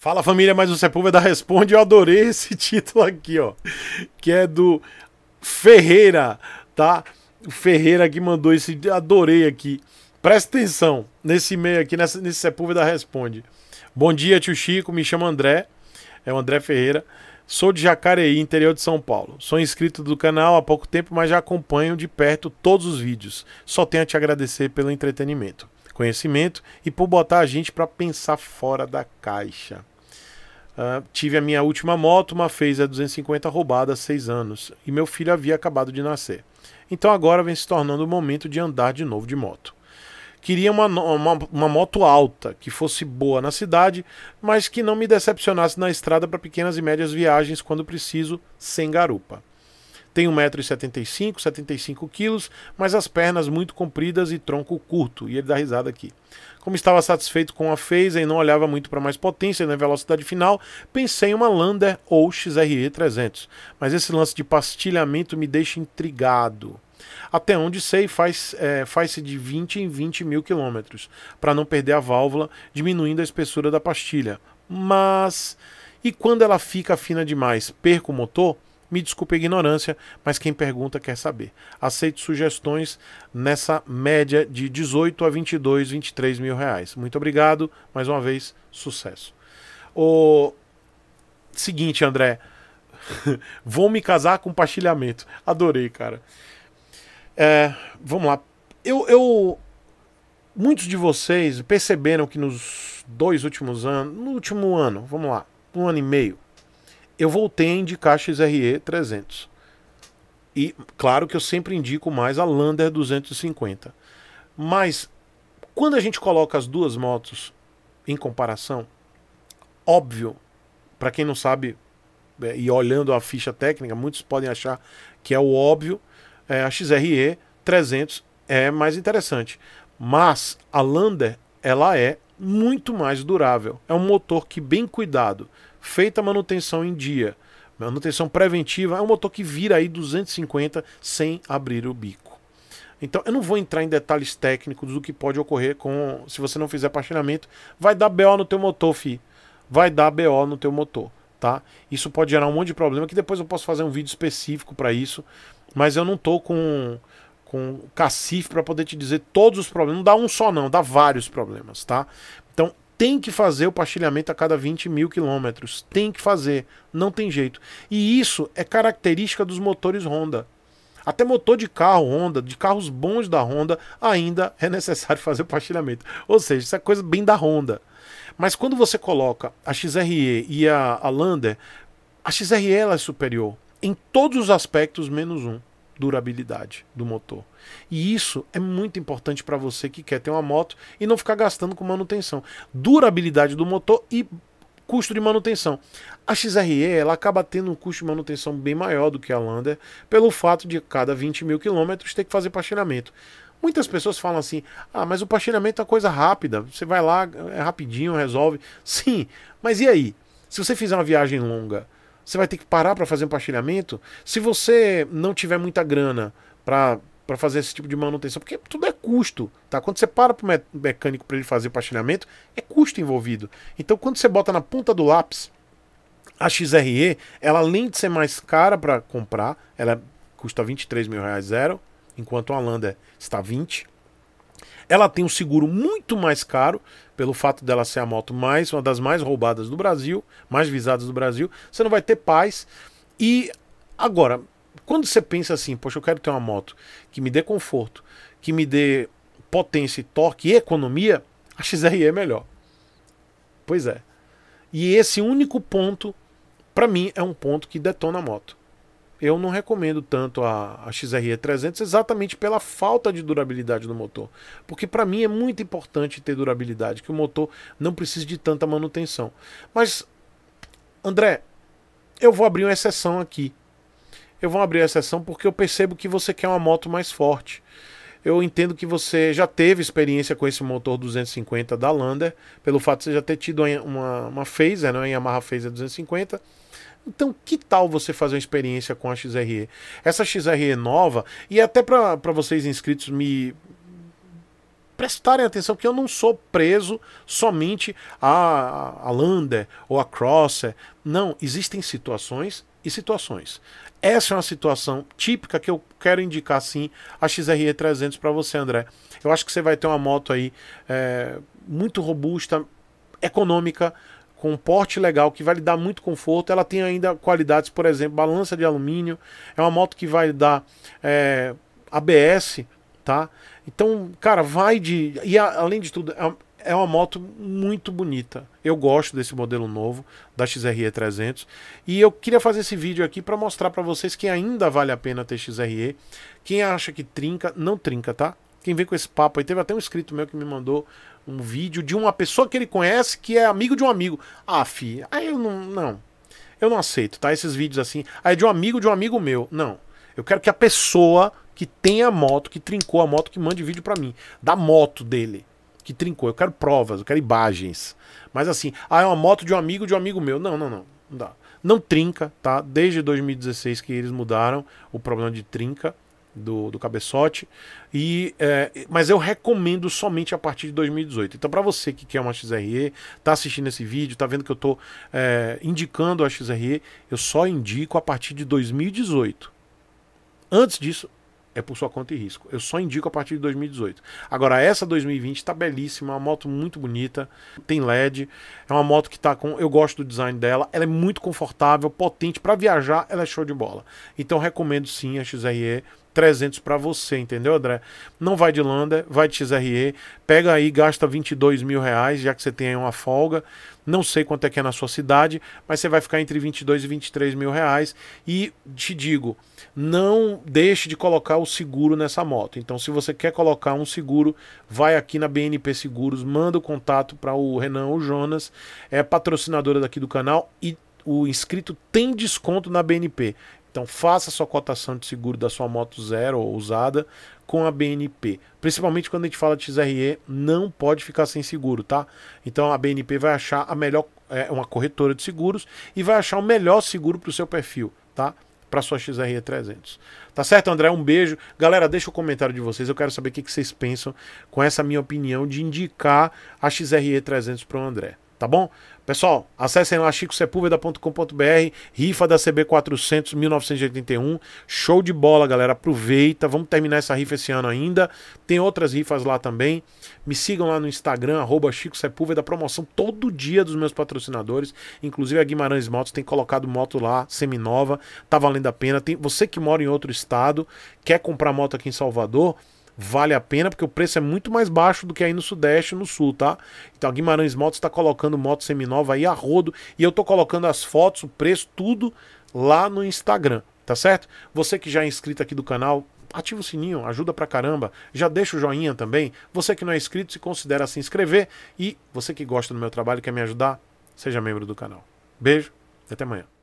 Fala família, mais um Sepúlveda Responde. Eu adorei esse título aqui, ó. Que é do Ferreira, tá? O Ferreira que mandou esse. Adorei aqui. Presta atenção nesse e-mail aqui, nessa, nesse Sepúlveda Responde. Bom dia, tio Chico. Me chamo André. É o André Ferreira. Sou de Jacareí, interior de São Paulo. Sou inscrito do canal há pouco tempo, mas já acompanho de perto todos os vídeos. Só tenho a te agradecer pelo entretenimento conhecimento e por botar a gente para pensar fora da caixa. Uh, tive a minha última moto, uma fez a 250 roubada há seis anos e meu filho havia acabado de nascer. Então agora vem se tornando o momento de andar de novo de moto. Queria uma, uma, uma moto alta, que fosse boa na cidade, mas que não me decepcionasse na estrada para pequenas e médias viagens quando preciso, sem garupa. Tem 1,75m, 75 quilos, mas as pernas muito compridas e tronco curto. E ele dá risada aqui. Como estava satisfeito com a Phase e não olhava muito para mais potência na velocidade final, pensei em uma Lander ou XRE 300. Mas esse lance de pastilhamento me deixa intrigado. Até onde sei, é, faz-se é, faz de 20 em 20 mil quilômetros, para não perder a válvula, diminuindo a espessura da pastilha. Mas. E quando ela fica fina demais, perco o motor? Me desculpe a ignorância, mas quem pergunta quer saber. Aceito sugestões nessa média de 18 a 22, 23 mil reais. Muito obrigado, mais uma vez, sucesso. O seguinte, André, vou me casar com pastilhamento. Adorei, cara. É, vamos lá. Eu, eu, muitos de vocês perceberam que nos dois últimos anos, no último ano, vamos lá, um ano e meio, eu voltei a indicar XRE 300. E claro que eu sempre indico mais a Lander 250. Mas quando a gente coloca as duas motos em comparação, óbvio, para quem não sabe é, e olhando a ficha técnica, muitos podem achar que é o óbvio, é, a XRE 300 é mais interessante. Mas a Lander, ela é muito mais durável. É um motor que bem cuidado, feita a manutenção em dia, manutenção preventiva, é um motor que vira aí 250 sem abrir o bico. Então, eu não vou entrar em detalhes técnicos do que pode ocorrer com se você não fizer partilhamento, vai dar BO no teu motor, fi. Vai dar BO no teu motor, tá? Isso pode gerar um monte de problema que depois eu posso fazer um vídeo específico para isso, mas eu não tô com com cacife para poder te dizer todos os problemas, não dá um só não, dá vários problemas, tá? Então, tem que fazer o pastilhamento a cada 20 mil quilômetros. Tem que fazer. Não tem jeito. E isso é característica dos motores Honda. Até motor de carro Honda, de carros bons da Honda, ainda é necessário fazer o pastilhamento. Ou seja, isso é coisa bem da Honda. Mas quando você coloca a XRE e a, a Lander, a XRE ela é superior em todos os aspectos menos um durabilidade do motor. E isso é muito importante para você que quer ter uma moto e não ficar gastando com manutenção. Durabilidade do motor e custo de manutenção. A XRE ela acaba tendo um custo de manutenção bem maior do que a Lander, pelo fato de cada 20 mil quilômetros ter que fazer pastilhamento. Muitas pessoas falam assim: ah, mas o pastilhamento é coisa rápida, você vai lá, é rapidinho, resolve. Sim, mas e aí? Se você fizer uma viagem longa, você vai ter que parar para fazer um pastilhamento. Se você não tiver muita grana para para fazer esse tipo de manutenção, porque tudo é custo, tá? Quando você para para o mecânico para ele fazer o pastilhamento, é custo envolvido. Então, quando você bota na ponta do lápis, a XRE, ela além de ser mais cara para comprar, ela custa 23 mil reais zero, enquanto a Lander está 20. Ela tem um seguro muito mais caro, pelo fato dela ser a moto mais uma das mais roubadas do Brasil, mais visadas do Brasil. Você não vai ter paz. E agora, quando você pensa assim, poxa, eu quero ter uma moto que me dê conforto, que me dê potência, torque e economia, a XRE é melhor. Pois é. E esse único ponto, para mim, é um ponto que detona a moto eu não recomendo tanto a, a XRE 300 exatamente pela falta de durabilidade do motor. Porque para mim é muito importante ter durabilidade, que o motor não precise de tanta manutenção. Mas, André, eu vou abrir uma exceção aqui. Eu vou abrir a exceção porque eu percebo que você quer uma moto mais forte. Eu entendo que você já teve experiência com esse motor 250 da Lander, pelo fato de você já ter tido uma, uma Phaser, né, uma Yamaha Phaser 250 então, que tal você fazer uma experiência com a XRE? Essa XRE nova, e é até para vocês inscritos me prestarem atenção, que eu não sou preso somente a, a Lander ou a Crosser. Não, existem situações e situações. Essa é uma situação típica que eu quero indicar sim a XRE 300 para você, André. Eu acho que você vai ter uma moto aí é, muito robusta, econômica, com um porte legal, que vai lhe dar muito conforto. Ela tem ainda qualidades, por exemplo, balança de alumínio. É uma moto que vai dar é, ABS, tá? Então, cara, vai de. E a, além de tudo, é uma é moto muito bonita. Eu gosto desse modelo novo da XRE 300 e eu queria fazer esse vídeo aqui para mostrar para vocês que ainda vale a pena ter XRE. Quem acha que trinca, não trinca, tá? quem vem com esse papo aí. Teve até um inscrito meu que me mandou um vídeo de uma pessoa que ele conhece que é amigo de um amigo. Ah, fi, aí eu não. Não. Eu não aceito, tá? Esses vídeos assim. Aí é de um amigo de um amigo meu. Não. Eu quero que a pessoa que tem a moto, que trincou a moto, que mande vídeo para mim. Da moto dele. Que trincou. Eu quero provas, eu quero imagens. Mas assim, ah, é uma moto de um amigo de um amigo meu. Não, não, não. Não dá. Não trinca, tá? Desde 2016 que eles mudaram o problema de trinca do, do cabeçote. E, é, mas eu recomendo somente a partir de 2018. Então, para você que quer uma XRE, tá assistindo esse vídeo, tá vendo que eu tô é, indicando a XRE, eu só indico a partir de 2018. Antes disso, é por sua conta e risco. Eu só indico a partir de 2018. Agora, essa 2020 está belíssima, é uma moto muito bonita, tem LED, é uma moto que está com. Eu gosto do design dela, ela é muito confortável, potente, para viajar ela é show de bola. Então, recomendo sim a XRE 300 para você, entendeu, André? Não vai de Lander, vai de XRE, pega aí, gasta 22 mil reais, já que você tem aí uma folga. Não sei quanto é que é na sua cidade, mas você vai ficar entre 22 e 23 mil reais. E te digo, não deixe de colocar o seguro nessa moto. Então, se você quer colocar um seguro, vai aqui na BNP Seguros, manda o contato para o Renan ou Jonas, é patrocinadora daqui do canal e o inscrito tem desconto na BNP. Então faça sua cotação de seguro da sua moto zero ou usada com a BNP. Principalmente quando a gente fala de XRE, não pode ficar sem seguro, tá? Então a BNP vai achar a melhor é, uma corretora de seguros e vai achar o melhor seguro para o seu perfil, tá? Para sua XRE 300. Tá certo, André? Um beijo. Galera, deixa o comentário de vocês. Eu quero saber o que vocês pensam com essa minha opinião de indicar a XRE 300 para o André tá bom? Pessoal, acessem lá chicosepulveda.com.br, rifa da CB400 1981, show de bola, galera, aproveita, vamos terminar essa rifa esse ano ainda, tem outras rifas lá também, me sigam lá no Instagram, arroba Chico Sepúlveda, promoção todo dia dos meus patrocinadores, inclusive a Guimarães Motos tem colocado moto lá, seminova, tá valendo a pena, tem, você que mora em outro estado, quer comprar moto aqui em Salvador, vale a pena, porque o preço é muito mais baixo do que aí no Sudeste e no Sul, tá? Então a Guimarães Motos está colocando moto seminova aí a rodo, e eu tô colocando as fotos, o preço, tudo lá no Instagram, tá certo? Você que já é inscrito aqui do canal, ativa o sininho, ajuda pra caramba, já deixa o joinha também. Você que não é inscrito, se considera se inscrever, e você que gosta do meu trabalho, quer me ajudar, seja membro do canal. Beijo e até amanhã.